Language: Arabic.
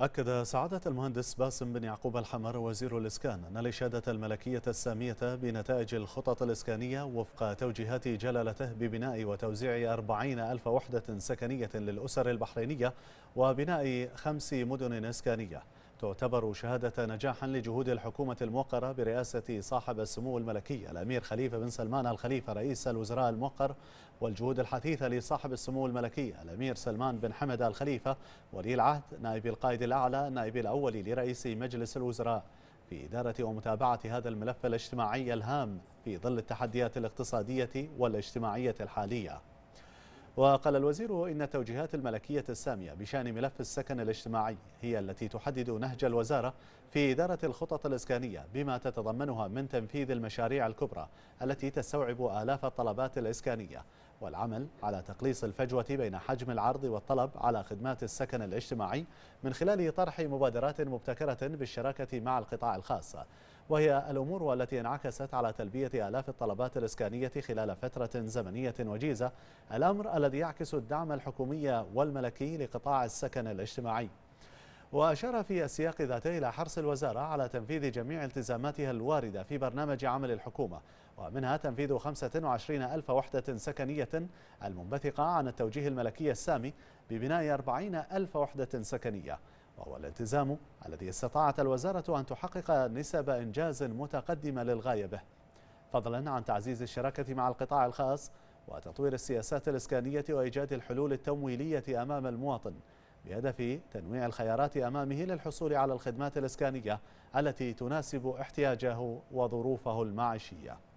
أكد سعادة المهندس باسم بن يعقوب الحمار وزير الإسكان أن الإشادة الملكية السامية بنتائج الخطط الإسكانية وفق توجيهات جلالته ببناء وتوزيع 40 ألف وحدة سكنية للأسر البحرينية وبناء خمس مدن إسكانية تعتبر شهادة نجاحا لجهود الحكومة الموقرة برئاسة صاحب السمو الملكي الأمير خليفة بن سلمان الخليفة رئيس الوزراء الموقر والجهود الحثيثة لصاحب السمو الملكي الأمير سلمان بن حمد الخليفة ولي العهد نائب القائد الأعلى نائب الأول لرئيس مجلس الوزراء في إدارة ومتابعة هذا الملف الاجتماعي الهام في ظل التحديات الاقتصادية والاجتماعية الحالية وقال الوزير إن التوجيهات الملكية السامية بشأن ملف السكن الاجتماعي هي التي تحدد نهج الوزارة في إدارة الخطط الإسكانية بما تتضمنها من تنفيذ المشاريع الكبرى التي تستوعب آلاف الطلبات الإسكانية والعمل على تقليص الفجوة بين حجم العرض والطلب على خدمات السكن الاجتماعي من خلال طرح مبادرات مبتكرة بالشراكة مع القطاع الخاص وهي الأمور التي انعكست على تلبية آلاف الطلبات الإسكانية خلال فترة زمنية وجيزة الأمر الذي يعكس الدعم الحكومي والملكي لقطاع السكن الاجتماعي وأشار في السياق ذاته إلى حرص الوزارة على تنفيذ جميع التزاماتها الواردة في برنامج عمل الحكومة ومنها تنفيذ 25 ألف وحدة سكنية المنبثقة عن التوجيه الملكي السامي ببناء 40 ألف وحدة سكنية وهو الالتزام الذي استطاعت الوزارة أن تحقق نسب إنجاز متقدمة للغاية به فضلا عن تعزيز الشراكة مع القطاع الخاص وتطوير السياسات الإسكانية وإيجاد الحلول التمويلية أمام المواطن بهدف تنويع الخيارات أمامه للحصول على الخدمات الإسكانية التي تناسب احتياجه وظروفه المعيشية